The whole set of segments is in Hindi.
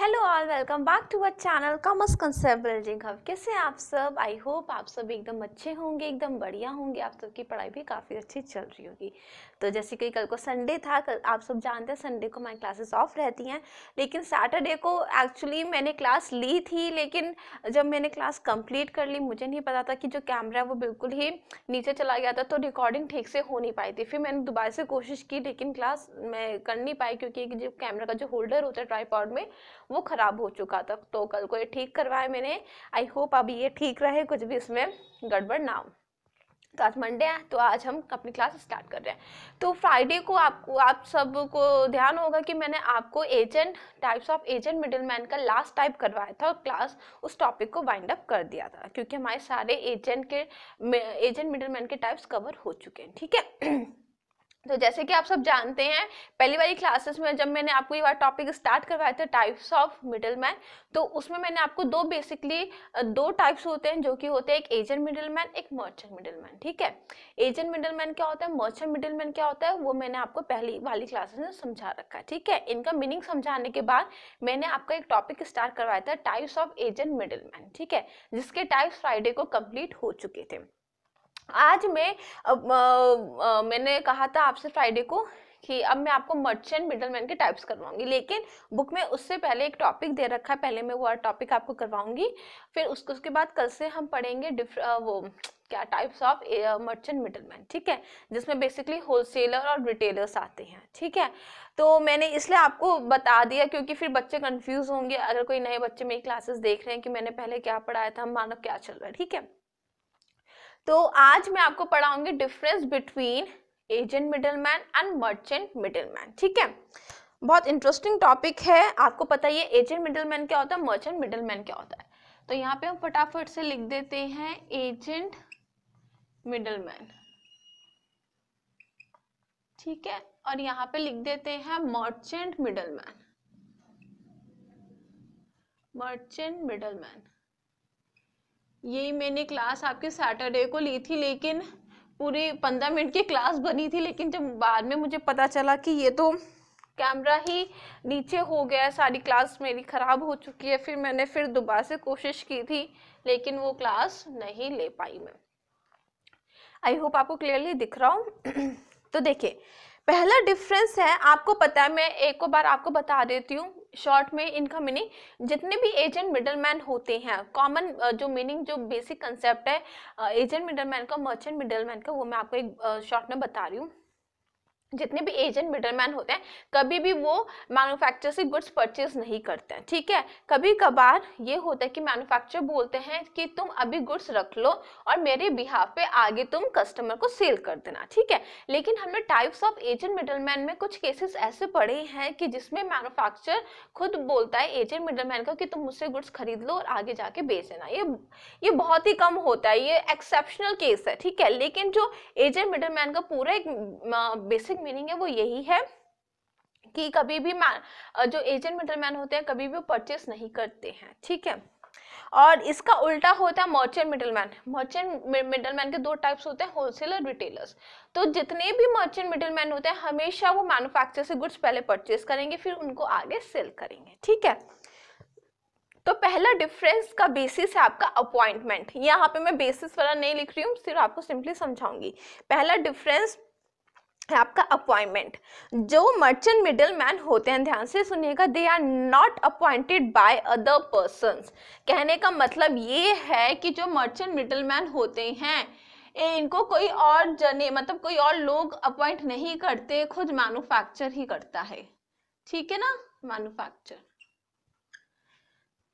hello all welcome back to our channel commerce concept building hub कैसे आप सब आई होप आप सब एकदम अच्छे होंगे एकदम बढ़िया होंगे आप सबकी पढ़ाई भी काफ़ी अच्छी चल रही होगी तो जैसे कि कल को संडे था कल आप सब जानते हैं संडे को माय क्लासेस ऑफ रहती हैं लेकिन सैटरडे को एक्चुअली मैंने क्लास ली थी लेकिन जब मैंने क्लास कम्प्लीट कर ली मुझे नहीं पता था कि जो कैमरा वो बिल्कुल ही नीचे चला गया था तो रिकॉर्डिंग ठीक से हो नहीं पाई थी फिर मैंने दोबारा से कोशिश की लेकिन क्लास मैं कर नहीं पाई क्योंकि जो कैमरा का जो होल्डर होता है ट्राईपॉड में वो ख़राब हो चुका था तो कल को ये ठीक करवाया मैंने आई होप अभी ये ठीक रहे कुछ भी इसमें गड़बड़ ना हो तो आज मंडे है तो आज हम अपनी क्लास स्टार्ट कर रहे हैं तो फ्राइडे को आपको आप सबको ध्यान होगा कि मैंने आपको agent types of agent middleman का लास्ट टाइप करवाया था और क्लास उस टॉपिक को वाइंड अप कर दिया था क्योंकि हमारे सारे एजेंट के एजेंट मिडिलमैन के टाइप्स कवर हो चुके हैं ठीक है तो जैसे कि आप सब जानते हैं पहली वाली क्लासेस में जब मैंने आपको ये बार टॉपिक स्टार्ट करवाया था टाइप्स ऑफ मिडल मैन तो उसमें मैंने आपको दो बेसिकली दो टाइप्स होते हैं जो कि होते हैं एक एजेंट मिडल मैन एक मर्चेंट मिडल मैन ठीक है एजेंट मिडल मैन क्या होता है मर्चेंट मिडल मैन क्या होता है वो मैंने आपको पहली वाली क्लासेस में समझा रखा है ठीक है इनका मीनिंग समझाने के बाद मैंने आपका एक टॉपिक स्टार्ट करवाया था types of agent middleman ठीक है जिसके टाइप्स फ्राइडे को कम्प्लीट हो चुके थे आज मैं अब, मैंने कहा था आपसे फ्राइडे को कि अब मैं आपको मर्चेंट मिडलमैन के टाइप्स करवाऊंगी लेकिन बुक में उससे पहले एक टॉपिक दे रखा है पहले मैं वो टॉपिक आपको करवाऊंगी फिर उसको उसके बाद कल से हम पढ़ेंगे डिफ वो क्या टाइप्स ऑफ मर्चेंट मिडलमैन ठीक है जिसमें बेसिकली होलसेलर और रिटेलर्स आते हैं ठीक है तो मैंने इसलिए आपको बता दिया क्योंकि फिर बच्चे कंफ्यूज होंगे अगर कोई नए बच्चे मेरी क्लासेस देख रहे हैं कि मैंने पहले क्या पढ़ाया था मानव क्या चल रहा है ठीक है तो आज मैं आपको पढ़ाऊंगी difference between agent middleman and merchant middleman ठीक है बहुत इंटरेस्टिंग टॉपिक है आपको पता ही है एजेंट मिडलमैन क्या होता है मर्चेंट मिडलमैन क्या होता है तो यहाँ पे हम फटाफट से लिख देते हैं एजेंट मिडलमैन ठीक है और यहाँ पे लिख देते हैं मर्चेंट मिडलमैन मर्चेंट मिडलमैन ये मैंने क्लास आपके सैटरडे को ली थी लेकिन पूरी पंद्रह मिनट की क्लास बनी थी लेकिन जब बाद में मुझे पता चला कि ये तो कैमरा ही नीचे हो गया सारी क्लास मेरी ख़राब हो चुकी है फिर मैंने फिर दोबारा से कोशिश की थी लेकिन वो क्लास नहीं ले पाई मैं आई होप आपको क्लियरली दिख रहा हूँ तो देखिए पहला डिफरेंस है आपको पता है मैं एक बार आपको बता देती हूँ शॉर्ट में इनका मीनिंग जितने भी एजेंट मिडलमैन होते हैं कॉमन जो मीनिंग जो बेसिक कंसेप्ट है एजेंट मिडलमैन का मर्चेंट मिडलमैन का वो मैं आपको एक शॉर्ट में बता रही हूँ जितने भी एजेंट मिडलमैन होते हैं कभी भी वो मैन्युफैक्चर से गुड्स परचेज नहीं करते हैं ठीक है कभी कभार ये होता है कि मैन्युफैक्चर बोलते हैं कि तुम अभी गुड्स रख लो और मेरे बिहाफ पे आगे तुम कस्टमर को सेल कर देना ठीक है लेकिन हमने टाइप्स ऑफ एजेंट मिडलमैन में कुछ केसेस ऐसे पड़े हैं कि जिसमें मैनुफैक्चर खुद बोलता है एजेंट मिडलमैन का कि तुम मुझसे गुड्स खरीद लो और आगे जाके बेच देना ये ये बहुत ही कम होता है ये एक्सेप्शनल केस है ठीक है लेकिन जो एजेंट मिडलमैन का पूरा एक बेसिक बेसिक मीनिंग है वो यही है कि कभी भी जो एजेंट मिडलमैन होते हैं कभी भी वो परचेस नहीं करते हैं ठीक है और इसका उल्टा होता है मर्चेंट मिडलमैन मर्चेंट मिडलमैन के दो टाइप्स होते हैं होलसेल और रिटेलर्स तो जितने भी मर्चेंट मिडलमैन होते हैं हमेशा वो मैन्युफैक्चर से गुड्स पहले परचेस करेंगे फिर उनको आगे सेल करेंगे ठीक है तो पहला डिफरेंस का बेसिस है आपका अपॉइंटमेंट यहाँ पे मैं बेसिस वाला नहीं लिख रही हूँ सिर्फ आपको सिंपली समझाऊंगी पहला डिफरेंस आपका अपॉइंटमेंट जो मर्चेंट मिडल मैन होते हैं ध्यान से सुनिएगा they are not appointed by other person कहने का मतलब ये है कि जो मर्चेंट मिडल मैन होते हैं इनको कोई और जने मतलब कोई और लोग अपॉइंट नहीं करते खुद मैन्युफैक्चर ही करता है ठीक है ना मैन्युफैक्चर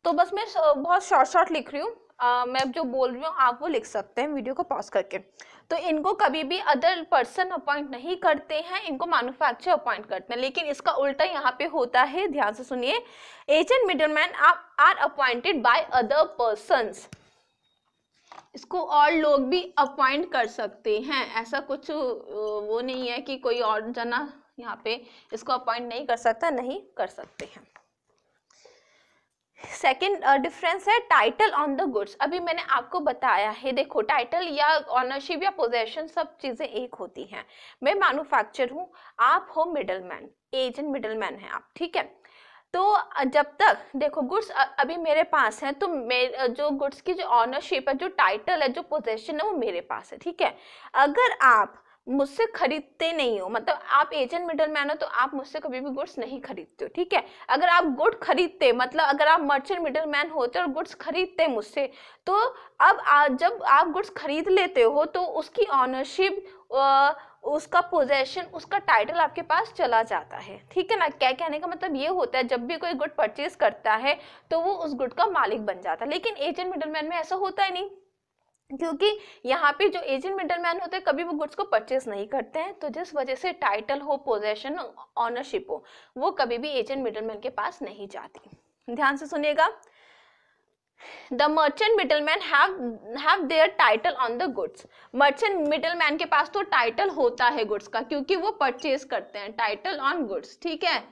तो बस मैं बहुत शॉर्ट शॉर्ट लिख रही हूँ आ, मैं जो बोल रही हूँ आप वो लिख सकते हैं वीडियो को पॉज करके तो इनको कभी भी अदर पर्सन अपॉइंट नहीं करते हैं इनको मैन्युफैक्चर अपॉइंट करते हैं लेकिन इसका उल्टा यहाँ पे होता है ध्यान से सुनिए एजेंट मिडलमैन आप are appointed by other person इसको और लोग भी अपॉइंट कर सकते हैं ऐसा कुछ वो नहीं है कि कोई और जना यहाँ पे इसको अपॉइंट नहीं कर सकता नहीं कर सकते हैं सेकेंड डिफरेंस uh, है टाइटल ऑन द गुड्स अभी मैंने आपको बताया है देखो टाइटल या ऑनरशिप या पोजेशन सब चीज़ें एक होती हैं मैं मैनुफैक्चर हूँ आप हो middleman agent middleman हैं आप ठीक है तो जब तक देखो गुड्स अभी मेरे पास है तो मेरे जो गुड्स की जो ऑनरशिप है जो टाइटल है जो पोजेशन है वो मेरे पास है ठीक है अगर आप मुझसे खरीदते नहीं हो मतलब आप एजेंट मिडल मैन हो तो आप मुझसे कभी भी गुड्स नहीं खरीदते हो ठीक है अगर आप गुड खरीदते मतलब अगर आप मर्चेंट मिडल मैन होते और गुड्स खरीदते मुझसे तो अब आ, जब आप गुड्स खरीद लेते हो तो उसकी ऑनरशिप उसका पोजेशन उसका टाइटल आपके पास चला जाता है ठीक है ना क्या कहने का मतलब ये होता है जब भी कोई गुड परचेज करता है तो वो उस गुड का मालिक बन जाता है लेकिन एजेंट मिडल मैन में ऐसा होता ही नहीं क्योंकि यहाँ पे जो एजेंट मिडलमैन होते हैं कभी वो गुड्स को परचेस नहीं करते हैं तो जिस वजह से टाइटल हो पोजेशन ऑनरशिप हो वो कभी भी एजेंट मिडलमैन के पास नहीं जाती ध्यान से सुनिएगा the merchant middleman have their title on the goods merchant middleman के पास तो टाइटल होता है गुड्स का क्योंकि वो परचेज करते हैं टाइटल ऑन गुड्स ठीक है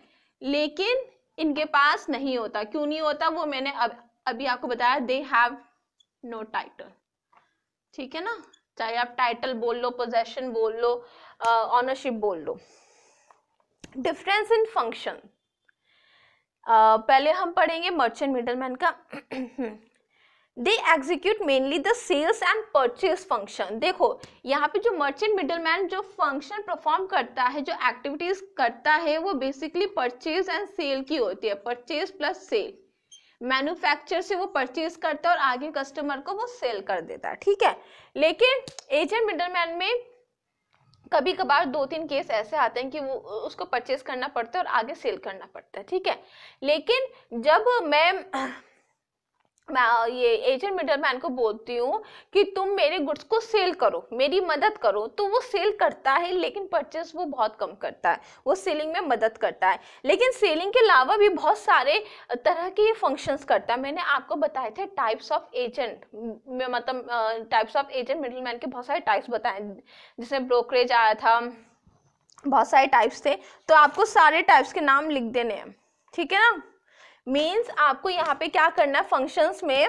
लेकिन इनके पास नहीं होता क्यों नहीं होता वो मैंने अब अभी आपको बताया दे हैव नो टाइटल ठीक है ना चाहे आप टाइटल बोल लो पोजेशन बोल लो ऑनरशिप बोल लो डिफरेंस इन फंक्शन पहले हम पढ़ेंगे मर्चेंट मिडलमैन का they execute mainly the sales and purchase function देखो यहाँ पे जो मर्चेंट मिडलमैन जो फंक्शन परफॉर्म करता है जो एक्टिविटीज करता है वो बेसिकली परचेज एंड सेल की होती है परचेज प्लस सेल मैन्युफैक्चर से वो परचेज करता है और आगे कस्टमर को वो सेल कर देता है ठीक है लेकिन एजेंट मिडलमैन में कभी कभार दो तीन केस ऐसे आते हैं कि वो उसको परचेज करना पड़ता है और आगे सेल करना पड़ता है ठीक है लेकिन जब मैं मैं ये एजेंट मिडल मैन को बोलती हूँ कि तुम मेरे गुड्स को सेल करो मेरी मदद करो तो वो सेल करता है लेकिन परचेस वो बहुत कम करता है वो सेलिंग में मदद करता है लेकिन सेलिंग के अलावा भी बहुत सारे तरह के फंक्शंस करता है मैंने आपको बताए थे टाइप्स ऑफ एजेंट मतलब types of agent middleman के बहुत सारे टाइप्स बताए जिसमें ब्रोकरेज आया था बहुत सारे टाइप्स थे तो आपको सारे टाइप्स के नाम लिख देने हैं ठीक है ना मीन्स आपको यहाँ पे क्या करना है फंक्शंस में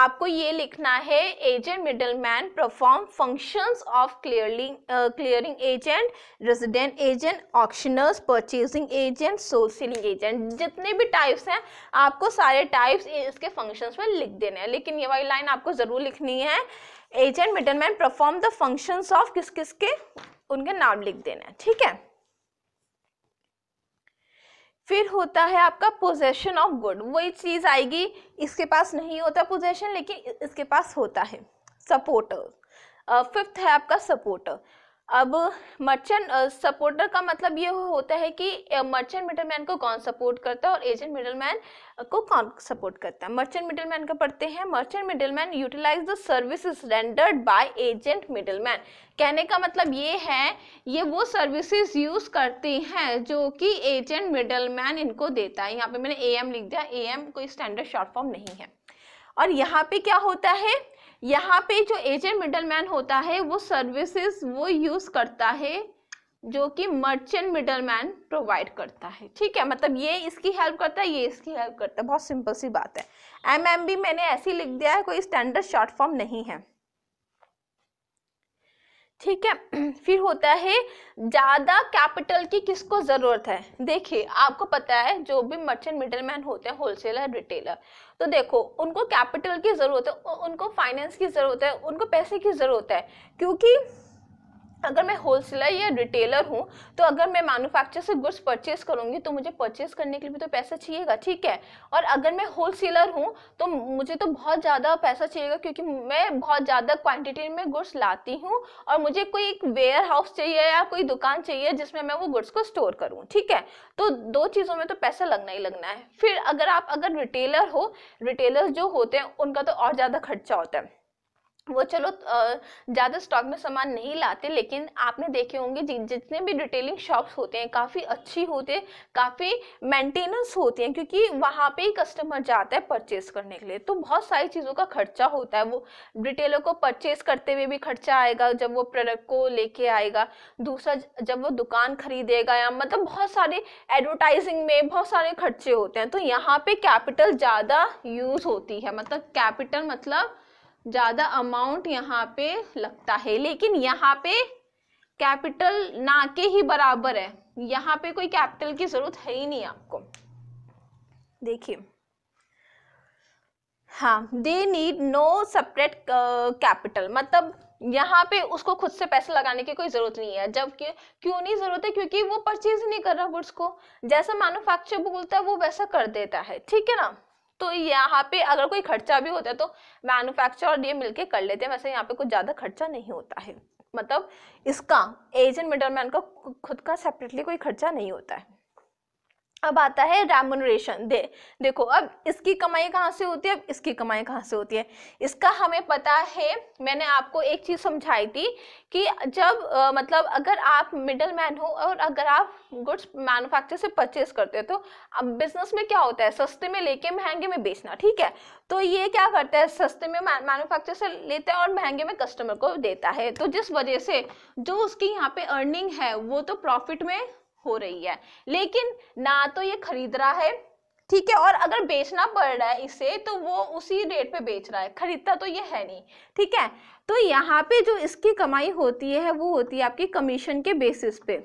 आपको ये लिखना है agent middleman perform functions of clearing clearing agent resident agent auctioneers purchasing agent sourcing agent जितने भी टाइप्स हैं आपको सारे टाइप्स इसके फंक्शंस में लिख देने हैं लेकिन ये वाली लाइन आपको ज़रूर लिखनी है agent middleman perform the functions of किस किस के उनके नाम लिख देना है ठीक है फिर होता है आपका पोजेशन ऑफ गुड वही चीज़ आएगी इसके पास नहीं होता पोजेशन लेकिन इसके पास होता है सपोर्टर फिफ्थ है आपका सपोर्टर अब मर्चेंट सपोर्टर का मतलब ये होता है कि मर्चेंट मिडलमैन को कौन सपोर्ट करता है और एजेंट मिडलमैन को कौन सपोर्ट करता है मर्चेंट मिडलमैन का पढ़ते हैं merchant middleman utilise the services rendered by agent middleman कहने का मतलब ये है ये वो सर्विसेज यूज करते हैं जो कि एजेंट मिडलमैन इनको देता है यहाँ पे मैंने ए लिख दिया ए कोई स्टैंडर्ड शॉर्ट फॉर्म नहीं है और यहाँ पे क्या होता है यहाँ पे जो एजेंट मिडलमैन होता है वो सर्विसेज वो यूज़ करता है जो कि मर्चेंट मिडलमैन प्रोवाइड करता है ठीक है मतलब ये इसकी हेल्प करता है ये इसकी हेल्प करता है बहुत सिंपल सी बात है एम मैंने ऐसी लिख दिया है कोई स्टैंडर्ड शॉर्ट फॉर्म नहीं है ठीक है फिर होता है ज़्यादा कैपिटल की किसको ज़रूरत है देखिए आपको पता है जो भी मर्चेंट मिडलमैन होते हैं होलसेलर रिटेलर तो देखो उनको कैपिटल की ज़रूरत है उनको फाइनेंस की ज़रूरत है उनको पैसे की ज़रूरत है क्योंकि अगर मैं होलसेलर या रिटेलर हूँ तो अगर मैं मैनुफैक्चर से गुड्स परचेस करूँगी तो मुझे परचेस करने के लिए भी तो पैसा चाहिएगा ठीक है और अगर मैं होलसेलर हूँ तो मुझे तो बहुत ज़्यादा पैसा चाहिएगा क्योंकि मैं बहुत ज़्यादा क्वांटिटी में गुड्स लाती हूँ और मुझे कोई एक वेयर हाउस चाहिए या कोई दुकान चाहिए जिसमें मैं वो गुड्स को स्टोर करूँ ठीक है तो दो चीज़ों में तो पैसा लगना ही लगना है फिर अगर आप अगर रिटेलर हो रिटेलर जो होते हैं उनका तो और ज़्यादा खर्चा होता है वो चलो ज़्यादा स्टॉक में सामान नहीं लाते लेकिन आपने देखे होंगे जितने भी रिटेलिंग शॉप्स होते हैं काफ़ी अच्छी होते हैं काफ़ी मेंटेनेंस होती हैं क्योंकि वहाँ पे ही कस्टमर जाता है परचेस करने के लिए तो बहुत सारी चीज़ों का खर्चा होता है वो रिटेलर को परचेस करते हुए भी खर्चा आएगा जब वो प्रोडक्ट को लेके आएगा दूसरा जब वो दुकान खरीदेगा या मतलब बहुत सारे एडवर्टाइजिंग में बहुत सारे खर्चे होते हैं तो यहाँ पर कैपिटल ज़्यादा यूज़ होती है मतलब कैपिटल मतलब ज़्यादा अमाउंट यहाँ पे लगता है लेकिन यहाँ पे कैपिटल ना के ही बराबर है यहाँ पे कोई कैपिटल की ज़रूरत है ही नहीं आपको देखिए हाँ they need no separate capital मतलब यहाँ पे उसको खुद से पैसे लगाने की कोई ज़रूरत नहीं है जबकि क्यों नहीं ज़रूरत है क्योंकि वो परचेज नहीं कर रहा गुड्स को जैसा मैनुफैक्चर बोलता है वो वैसा कर देता है ठीक है ना तो यहाँ पे अगर कोई खर्चा भी होता है तो मैन्युफैक्चर और ये मिलके कर लेते हैं वैसे यहाँ पे कुछ ज़्यादा खर्चा नहीं होता है मतलब इसका एजेंट मिडलमैन का खुद का सेपरेटली कोई खर्चा नहीं होता है अब आता है रेमोनरेशन दे देखो अब इसकी कमाई कहाँ से होती है अब इसकी कमाई कहाँ से होती है इसका हमें पता है मैंने आपको एक चीज़ समझाई थी कि जब आ, मतलब अगर आप मिडल मैन हो और अगर आप गुड्स मैन्युफैक्चर से परचेज करते हो तो अब बिजनेस में क्या होता है सस्ते में लेके महंगे में बेचना ठीक है तो ये क्या करता है सस्ते में मैन्युफैक्चर से लेता है और महंगे में कस्टमर को देता है तो जिस वजह से जो उसकी यहाँ पे अर्निंग है वो तो प्रॉफिट में हो रही है लेकिन ना तो ये खरीद रहा है ठीक है और अगर बेचना पड़ रहा है इसे तो वो उसी रेट पे बेच रहा है खरीदता तो ये है नहीं ठीक है तो यहाँ पे जो इसकी कमाई होती है वो होती है आपकी कमीशन के बेसिस पे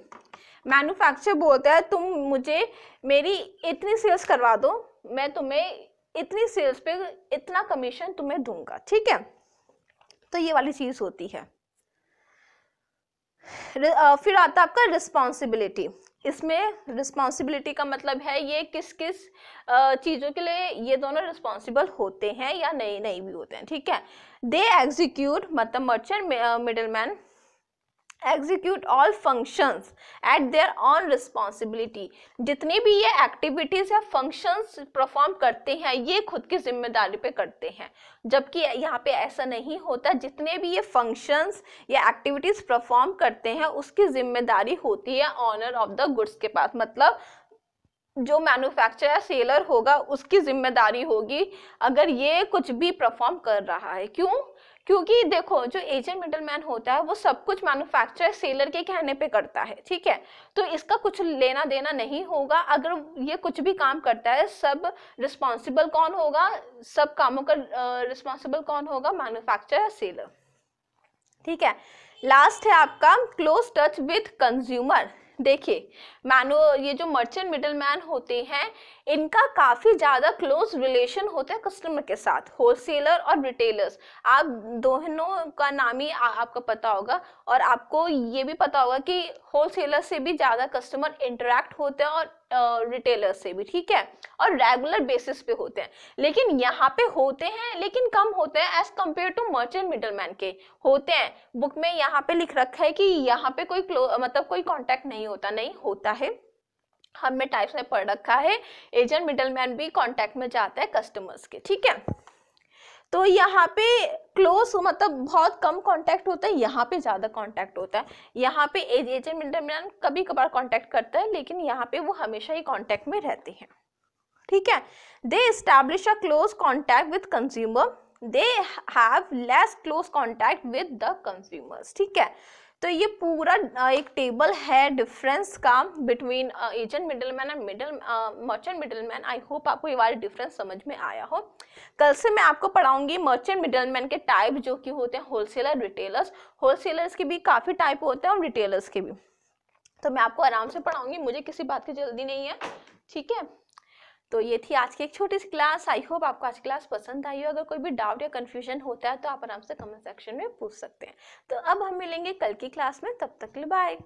मैन्युफैक्चर बोलता है तुम मुझे मेरी इतनी सेल्स करवा दो मैं तुम्हें इतनी सेल्स पे इतना कमीशन तुम्हें दूंगा ठीक है तो ये वाली चीज़ होती है फिर आता है आपका रिस्पॉन्सिबिलिटी इसमें रिस्पॉन्सिबिलिटी का मतलब है ये किस किस चीज़ों के लिए ये दोनों रिस्पॉन्सिबल होते हैं या नहीं नहीं भी होते हैं ठीक है दे एग्जीक्यूट मतलब merchant middleman execute all functions at their own responsibility जितनी भी ये एक्टिविटीज़ या फंक्शंस परफॉर्म करते हैं ये खुद की जिम्मेदारी पे करते हैं जबकि यहाँ पे ऐसा नहीं होता जितने भी ये फंक्शंस या एक्टिविटीज़ परफॉर्म करते हैं उसकी जिम्मेदारी होती है ऑनर ऑफ द गुड्स के पास मतलब जो मैन्युफैक्चरर सेलर होगा उसकी जिम्मेदारी होगी अगर ये कुछ भी परफॉर्म कर रहा है क्यों क्योंकि देखो जो एजेंट मिडलमैन होता है वो सब कुछ मैन्युफैक्चरर सेलर के कहने पे करता है ठीक है तो इसका कुछ लेना देना नहीं होगा अगर ये कुछ भी काम करता है सब रिस्पॉन्सिबल कौन होगा सब कामों का रिस्पॉन्सिबल कौन होगा मैनुफेक्चर सेलर ठीक है लास्ट है आपका क्लोज टच विथ कंज्यूमर देखिए मैनो ये जो मर्चेंट मिडल मैन होते हैं इनका काफ़ी ज़्यादा क्लोज रिलेशन होता है कस्टमर के साथ होलसेलर और रिटेलर्स आप दोनों का नाम ही आ, आपका पता होगा और आपको ये भी पता होगा कि होलसेलर से भी ज़्यादा कस्टमर इंटरेक्ट होते हैं और रिटेलर से भी ठीक है और रेगुलर बेसिस पे होते हैं लेकिन यहाँ पे होते हैं लेकिन कम होते हैं as compare to merchant middleman के होते हैं बुक में यहाँ पे लिख रखा है कि यहाँ पे कोई मतलब कोई कॉन्टेक्ट नहीं होता नहीं होता है हमने टाइप्स में पढ़ रखा है एजेंट मिडलमैन भी कांटेक्ट में जाता है कस्टमर्स के ठीक है तो यहाँ पे क्लोज मतलब बहुत कम कांटेक्ट होता है यहाँ पे ज़्यादा कांटेक्ट होता है यहाँ पे एजेंट दरमियान कभी कभार कांटेक्ट करता है लेकिन यहाँ पे वो हमेशा ही कांटेक्ट में रहते हैं ठीक है they establish a close contact with consumer they have less close contact with the consumers ठीक है तो ये पूरा एक टेबल है डिफरेंस का between agent middleman and middle merchant middleman I hope आपको ये वाला डिफरेंस समझ में आया हो कल से मैं आपको पढ़ाऊंगी मर्चेंट मिडल मैन के टाइप जो कि होते हैं होलसेलर रिटेलर्स होलसेलर्स के भी काफ़ी टाइप होते हैं और रिटेलर्स के भी तो मैं आपको आराम से पढ़ाऊंगी मुझे किसी बात की जल्दी नहीं है ठीक है तो ये थी आज की एक छोटी सी क्लास आई होप आपको आज क्लास पसंद आई हो अगर कोई भी डाउट या कन्फ्यूजन होता है तो आप आराम से कमेंट सेक्शन में पूछ सकते हैं तो अब हम मिलेंगे कल की क्लास में तब तक के लिए बाय